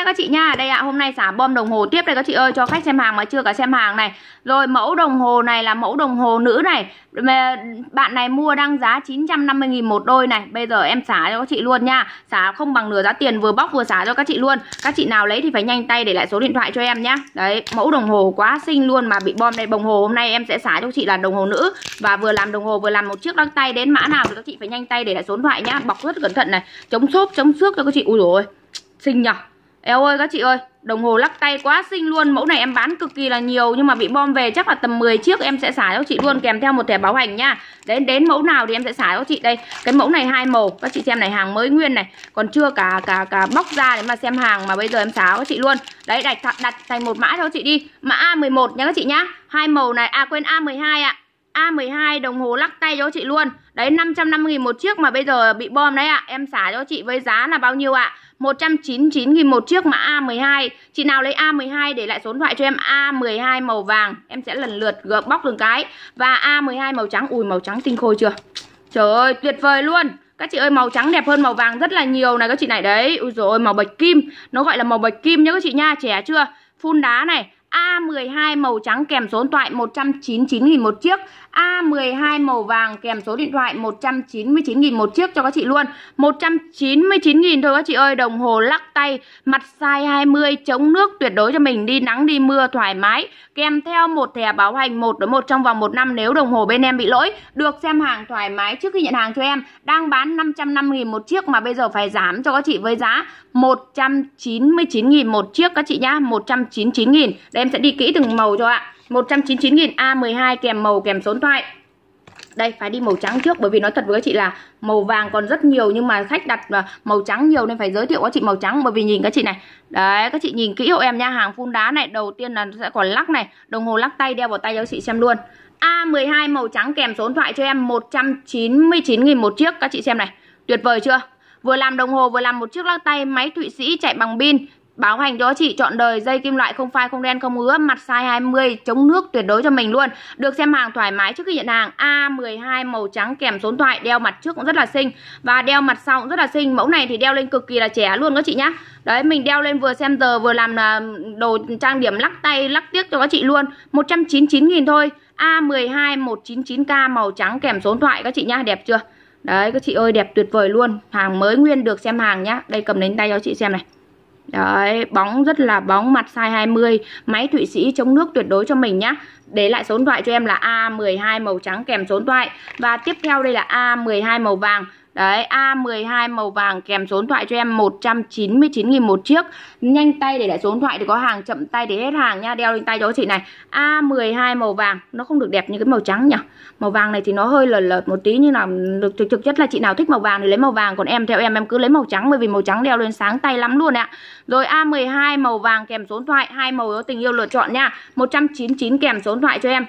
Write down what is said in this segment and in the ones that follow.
nhá các chị nha Đây ạ, à, hôm nay xả bom đồng hồ tiếp đây các chị ơi Cho khách xem hàng mà chưa cả xem hàng này Rồi mẫu đồng hồ này là mẫu đồng hồ nữ này Bạn này mua đang giá 950.000 một đôi này Bây giờ em xả cho các chị luôn nha Xả không bằng nửa giá tiền vừa bóc vừa xả cho các chị luôn Các chị nào lấy thì phải nhanh tay để lại số điện thoại cho em nhá Đấy, mẫu đồng hồ quá xinh luôn Mà bị bom đây, đồng hồ hôm nay em sẽ xả cho chị là đồng hồ nữ Và vừa làm đồng hồ vừa làm một chiếc đăng tay Đến mã nào thì các chị phải nhanh tay để lại số điện thoại nhá Bọc rất cẩn thận này Chống xốp, chống xước cho các chị Ui dồi ôi, xinh nhở Eo ơi các chị ơi Đồng hồ lắc tay quá xinh luôn Mẫu này em bán cực kỳ là nhiều Nhưng mà bị bom về chắc là tầm 10 chiếc em sẽ xả cho chị luôn Kèm theo một thẻ báo hành nha Đến đến mẫu nào thì em sẽ xả cho chị Đây cái mẫu này hai màu Các chị xem này hàng mới nguyên này Còn chưa cả cả cả bóc ra để mà xem hàng Mà bây giờ em xả cho chị luôn Đấy đặt, đặt thành một mã cho chị đi Mã A11 nha các chị nhá hai màu này À quên A12 ạ à. A12 đồng hồ lắc tay cho chị luôn Đấy 550 nghìn một chiếc mà bây giờ bị bom đấy ạ à. Em xả cho chị với giá là bao nhiêu ạ à? 199.000 một chiếc mã A12 Chị nào lấy A12 để lại số điện thoại cho em A12 màu vàng Em sẽ lần lượt gỡ bóc từng cái Và A12 màu trắng Ui màu trắng tinh khôi chưa Trời ơi tuyệt vời luôn các chị ơi màu trắng đẹp hơn màu vàng rất là nhiều này các chị này đấy Ui dồi ôi màu bạch kim Nó gọi là màu bạch kim nhá các chị nha Trẻ chưa Phun đá này A12 màu trắng kèm số điện thoại 199.000 một chiếc A12 màu vàng kèm số điện thoại 199.000 một chiếc cho các chị luôn 199.000 thôi các chị ơi Đồng hồ lắc tay Mặt size 20 Chống nước tuyệt đối cho mình Đi nắng đi mưa thoải mái Kèm theo một thẻ bảo hành 1 đối 1 trong vòng 1 năm Nếu đồng hồ bên em bị lỗi Được xem hàng thoải mái trước khi nhận hàng cho em Đang bán 550.000 một chiếc Mà bây giờ phải giảm cho các chị với giá 199.000 một chiếc các chị nhá 199.000 em sẽ đi kỹ từng màu cho ạ. 199 000 A12 kèm màu kèm số thoại. Đây phải đi màu trắng trước bởi vì nói thật với các chị là màu vàng còn rất nhiều nhưng mà khách đặt à, màu trắng nhiều nên phải giới thiệu các chị màu trắng bởi vì nhìn các chị này. Đấy các chị nhìn kỹ hộ em nha, hàng phun đá này đầu tiên là sẽ còn lắc này, đồng hồ lắc tay đeo vào tay cho chị xem luôn. A12 màu trắng kèm số thoại cho em 199 000 một chiếc các chị xem này. Tuyệt vời chưa? Vừa làm đồng hồ vừa làm một chiếc lắc tay máy Thụy Sĩ chạy bằng pin Báo hành cho chị chọn đời dây kim loại không phai không đen không ngứa, mặt size 20, chống nước tuyệt đối cho mình luôn. Được xem hàng thoải mái trước khi nhận hàng. A12 màu trắng kèm số thoại, đeo mặt trước cũng rất là xinh và đeo mặt sau cũng rất là xinh. Mẫu này thì đeo lên cực kỳ là trẻ luôn các chị nhá. Đấy, mình đeo lên vừa xem giờ vừa làm à, đồ trang điểm lắc tay, lắc tiếc cho các chị luôn. 199 000 thôi. A12 199k màu trắng kèm số thoại các chị nhá, đẹp chưa? Đấy các chị ơi đẹp tuyệt vời luôn Hàng mới nguyên được xem hàng nhá Đây cầm đến tay cho chị xem này Đấy, bóng rất là bóng, mặt size 20 Máy Thụy Sĩ chống nước tuyệt đối cho mình nhá Để lại số điện thoại cho em là A12 màu trắng kèm số điện thoại Và tiếp theo đây là A12 màu vàng Đấy, A12 màu vàng kèm số điện thoại cho em 199 000 một chiếc. Nhanh tay để lại số điện thoại thì có hàng, chậm tay để hết hàng nha, đeo lên tay cho chị này. A12 màu vàng, nó không được đẹp như cái màu trắng nhỉ. Màu vàng này thì nó hơi lợt lợt một tí nhưng là được thực, thực chất là chị nào thích màu vàng thì lấy màu vàng còn em theo em em cứ lấy màu trắng bởi vì màu trắng đeo lên sáng tay lắm luôn ạ. Rồi A12 màu vàng kèm số điện thoại, hai màu có tình yêu lựa chọn nha. 199 kèm số điện thoại cho em.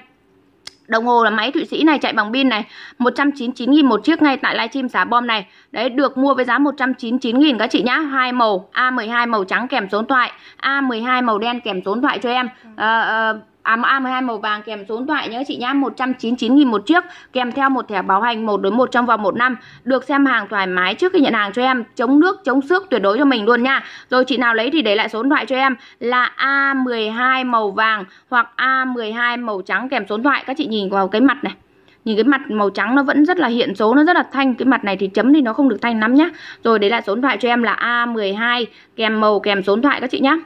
Đồng hồ là máy Thụy Sĩ này chạy bằng pin này, 199.000 một chiếc ngay tại livestream giá bom này. Đấy được mua với giá 199.000 các chị nhá, hai màu, A12 màu trắng kèm số thoại, A12 màu đen kèm số thoại cho em. À, à, à, à A12 màu vàng kèm số điện thoại nhé chị nhá 199.000 một chiếc kèm theo một thẻ bảo hành 1 đối 1 trong vòng 1 năm được xem hàng thoải mái trước khi nhận hàng cho em chống nước chống xước tuyệt đối cho mình luôn nha rồi chị nào lấy thì để lại số điện thoại cho em là A12 màu vàng hoặc A12 màu trắng kèm số điện thoại các chị nhìn vào cái mặt này nhìn cái mặt màu trắng nó vẫn rất là hiện số nó rất là thanh cái mặt này thì chấm thì nó không được thanh lắm nhá rồi đấy là số điện thoại cho em là A12 kèm màu kèm số điện thoại các chị nhá